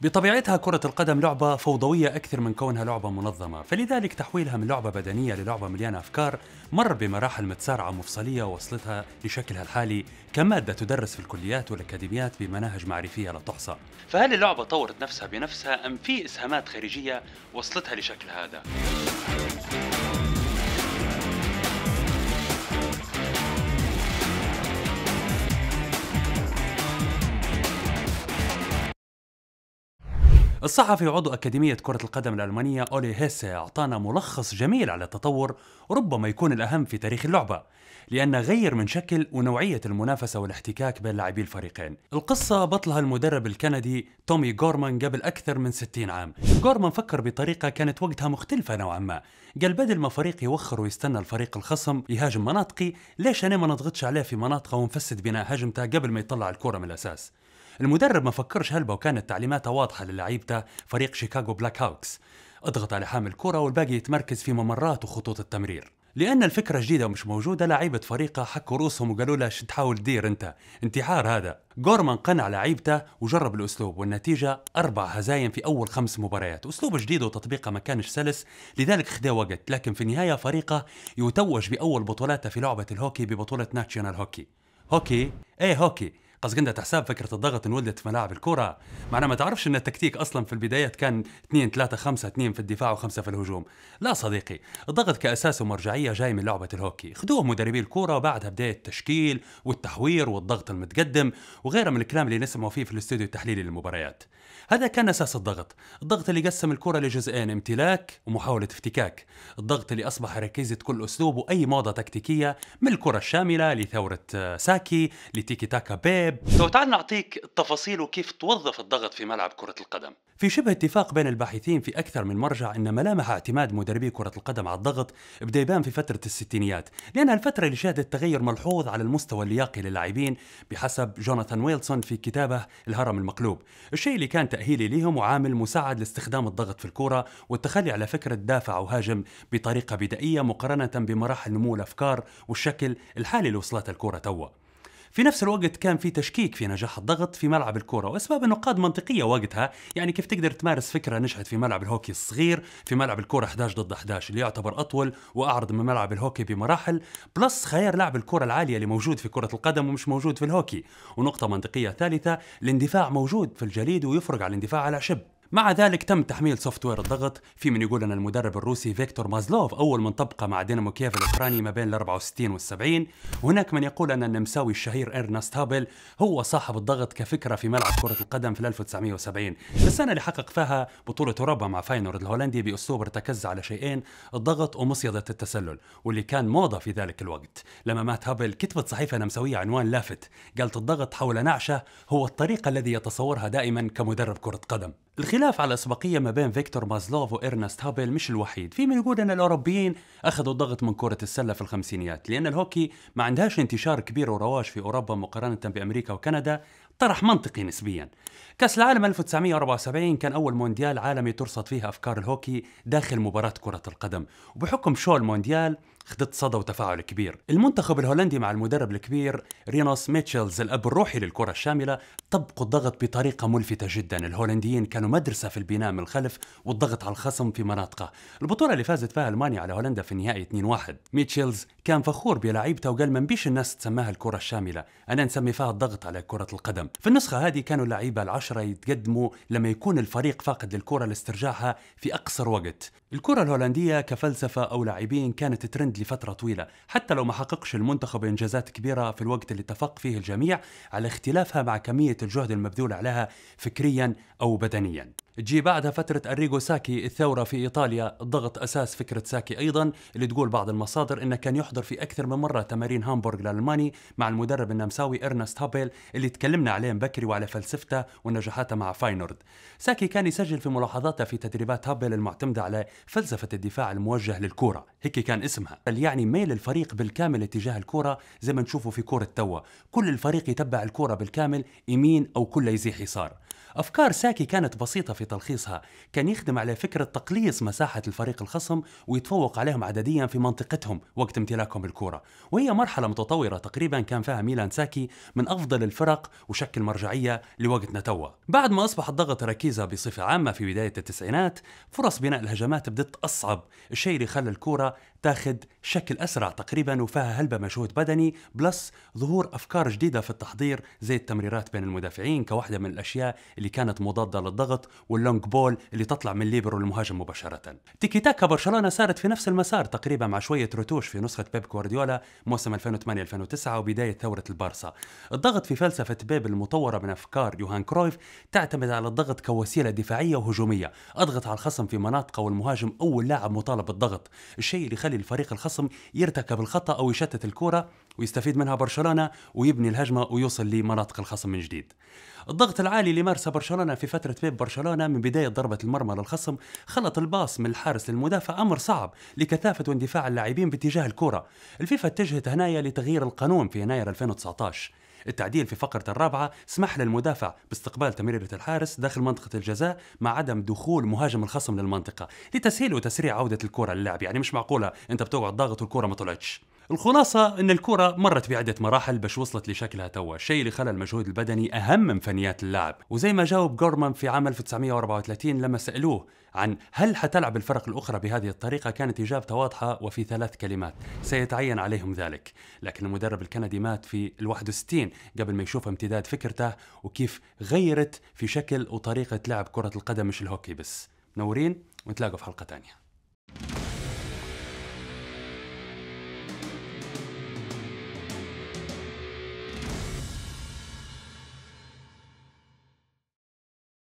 بطبيعتها كرة القدم لعبة فوضوية أكثر من كونها لعبة منظمة، فلذلك تحويلها من لعبة بدنية للعبة مليانة أفكار مر بمراحل متسارعة مفصلية وصلتها لشكلها الحالي كمادة تدرس في الكليات والأكاديميات بمناهج معرفية لا تحصى. فهل اللعبة طورت نفسها بنفسها أم في إسهامات خارجية وصلتها لشكل هذا؟ الصحفي عضو أكاديمية كرة القدم الألمانية أولي هيسي أعطانا ملخص جميل على التطور ربما يكون الأهم في تاريخ اللعبة لأنه غير من شكل ونوعية المنافسة والاحتكاك بين لاعبي الفريقين القصة بطلها المدرب الكندي تومي جورمان قبل أكثر من 60 عام جورمان فكر بطريقة كانت وقتها مختلفة نوعا ما قال بدل ما فريق يوخر ويستنى الفريق الخصم يهاجم مناطقي ليش أنا ما نضغطش عليه في مناطقه ونفسد بناء هجمته قبل ما يطلع الكرة من الأساس المدرب ما فكرش هلبة وكانت تعليماته واضحة للعيبته فريق شيكاغو بلاك هاوكس اضغط على حامل الكرة والباقي يتمركز في ممرات وخطوط التمرير لأن الفكرة جديدة ومش موجودة لعيبة فريقه حكوا روسهم وقالوا له شو تحاول تدير أنت انتحار هذا جورمان قنع لعيبته وجرب الأسلوب والنتيجة أربع هزايم في أول خمس مباريات أسلوب جديد وتطبيقه ما كانش سلس لذلك خدا وقت لكن في النهاية فريقه يتوج بأول بطولاته في لعبة الهوكي ببطولة ناشيونال هوكي هوكي ايه هوكي قصدك عندها تحساب فكره الضغط انولدت في ملاعب الكره معنا ما تعرفش ان التكتيك اصلا في البدايات كان 2 3 5 2 في الدفاع وخمسه في الهجوم لا صديقي الضغط كاساس ومرجعيه جاي من لعبه الهوكي خذوه مدربي الكره وبعدها بدايه التشكيل والتحوير والضغط المتقدم وغيره من الكلام اللي نسمعوا فيه في الاستوديو التحليلي للمباريات هذا كان اساس الضغط الضغط اللي قسم الكره لجزئين امتلاك ومحاوله افتكاك الضغط اللي اصبح ركيزه كل اسلوب واي موضه تكتيكيه من الكره الشامله لثوره ساكي لتيكي تاكا بيب الشباب لو تعال نعطيك التفاصيل وكيف توظف الضغط في ملعب كرة القدم في شبه اتفاق بين الباحثين في أكثر من مرجع أن ملامح اعتماد مدربي كرة القدم على الضغط بدأ يبان في فترة الستينيات لأنها الفترة اللي شهدت تغير ملحوظ على المستوى اللياقي للاعبين بحسب جوناثان ويلسون في كتابه الهرم المقلوب الشيء اللي كان تأهيلي لهم وعامل مساعد لاستخدام الضغط في الكرة والتخلي على فكرة دافع وهاجم بطريقة بدائية مقارنة بمراحل نمو الأفكار والشكل الحالي اللي وصلت الكرة توه في نفس الوقت كان في تشكيك في نجاح الضغط في ملعب الكرة وأسباب النقاد منطقية وقتها يعني كيف تقدر تمارس فكرة نجحت في ملعب الهوكي الصغير في ملعب الكرة 11 ضد 11 اللي يعتبر أطول وأعرض من ملعب الهوكي بمراحل بلس خيار لعب الكرة العالية اللي موجود في كرة القدم ومش موجود في الهوكي ونقطة منطقية ثالثة الاندفاع موجود في الجليد ويفرق على الاندفاع على شب مع ذلك تم تحميل سوفت وير الضغط في من يقول ان المدرب الروسي فيكتور مازلوف اول من طبقه مع دينامو كييف الاوكراني ما بين ال 64 وال 70 وهناك من يقول ان النمساوي الشهير ارنست هابل هو صاحب الضغط كفكره في ملعب كره القدم في 1970 السنه اللي حقق فيها بطوله اوروبا مع فاينورد الهولندي باسلوب ارتكز على شيئين الضغط ومصيده التسلل واللي كان موضه في ذلك الوقت لما مات هابل كتبت صحيفه نمساويه عنوان لافت قالت الضغط حول نعشه هو الطريقه الذي يتصورها دائما كمدرب كره قدم الخلاف على الأسبقية ما بين فيكتور مازلوف وإرنست هابل مش الوحيد في من يقول أن الأوروبيين أخذوا الضغط من كرة السلة في الخمسينيات لأن الهوكي ما عندهاش انتشار كبير ورواج في أوروبا مقارنة بأمريكا وكندا طرح منطقي نسبيا كأس العالم 1974 كان أول مونديال عالمي ترصد فيه أفكار الهوكي داخل مباراة كرة القدم وبحكم شو المونديال خدت صدى وتفاعل كبير المنتخب الهولندي مع المدرب الكبير رينوس ميتشلز الأب الروحي للكرة الشاملة طبقوا الضغط بطريقة ملفتة جدا الهولنديين كانوا مدرسة في البناء من الخلف والضغط على الخصم في مناطقه البطولة اللي فازت فيها ألمانيا على هولندا في النهائي 2-1 ميتشلز كان فخور بلعيبته وقال ما نبيش الناس تسماها الكرة الشاملة أنا نسمي فيها الضغط على كرة القدم في النسخة هذه كانوا اللعيبة العشرة يتقدموا لما يكون الفريق فاقد للكرة لاسترجاعها في أقصر وقت الكرة الهولندية كفلسفة أو لاعبين كانت ترند لفترة طويلة حتى لو ما حققش المنتخب إنجازات كبيرة في الوقت اللي اتفق فيه الجميع على اختلافها مع كمية الجهد المبذول عليها فكريا أو بدنيا تجي بعدها فترة أريجو ساكي الثورة في إيطاليا ضغط أساس فكرة ساكي أيضا اللي تقول بعض المصادر أنه كان يحضر في أكثر من مرة تمارين هامبورغ الألماني مع المدرب النمساوي إرنست هابيل اللي تكلمنا عليه بكري وعلى فلسفته ونجاحاته مع فاينورد ساكي كان يسجل في ملاحظاته في تدريبات هابيل المعتمدة على فلسفة الدفاع الموجه للكرة هيك كان اسمها يعني ميل الفريق بالكامل اتجاه الكرة زي ما نشوفه في كرة توا كل الفريق يتبع الكرة بالكامل يمين أو كله يزيح يسار أفكار ساكي كانت بسيطة في تلخيصها كان يخدم على فكرة تقليص مساحة الفريق الخصم ويتفوق عليهم عدديا في منطقتهم وقت امتلاكهم الكرة وهي مرحلة متطورة تقريبا كان فيها ميلان ساكي من أفضل الفرق وشكل مرجعية لوقتنا توا بعد ما أصبح الضغط ركيزة بصفة عامة في بداية التسعينات فرص بناء الهجمات بدت أصعب الشيء اللي خلى الكرة تاخذ شكل أسرع تقريبا وفيها هلبة مجهود بدني بلس ظهور أفكار جديدة في التحضير زي التمريرات بين المدافعين كواحدة من الأشياء اللي كانت مضادة للضغط واللونج بول اللي تطلع من ليبرو المهاجم مباشرة تيكي تاكا برشلونة صارت في نفس المسار تقريبا مع شوية رتوش في نسخة بيب جوارديولا موسم 2008-2009 وبداية ثورة البارسا الضغط في فلسفة بيب المطورة من أفكار يوهان كرويف تعتمد على الضغط كوسيلة دفاعية وهجومية أضغط على الخصم في مناطقه والمهاجم أول لاعب مطالب بالضغط الشيء اللي يخلي الفريق الخصم يرتكب الخطأ أو يشتت الكرة ويستفيد منها برشلونه ويبني الهجمه ويوصل لمناطق الخصم من جديد. الضغط العالي اللي مارسه برشلونه في فتره بيب برشلونه من بدايه ضربه المرمى للخصم خلط الباص من الحارس للمدافع امر صعب لكثافه واندفاع اللاعبين باتجاه الكره. الفيفا اتجهت هنايا لتغيير القانون في يناير 2019. التعديل في فقرة الرابعة سمح للمدافع باستقبال تمريرة الحارس داخل منطقة الجزاء مع عدم دخول مهاجم الخصم للمنطقة لتسهيل وتسريع عودة الكرة للعب يعني مش معقولة أنت بتقعد ضاغط والكرة ما طلعتش الخلاصة أن الكرة مرت بعدة مراحل باش وصلت لشكلها توا الشيء اللي خلى المجهود البدني أهم من فنيات اللعب وزي ما جاوب جورمان في عام 1934 لما سألوه عن هل حتلعب الفرق الأخرى بهذه الطريقة كانت إجابته واضحة وفي ثلاث كلمات سيتعين عليهم ذلك لكن المدرب الكندي مات في ال 61 قبل ما يشوف امتداد فكرته وكيف غيرت في شكل وطريقة لعب كرة القدم مش الهوكي بس منورين ونتلاقوا في حلقة تانية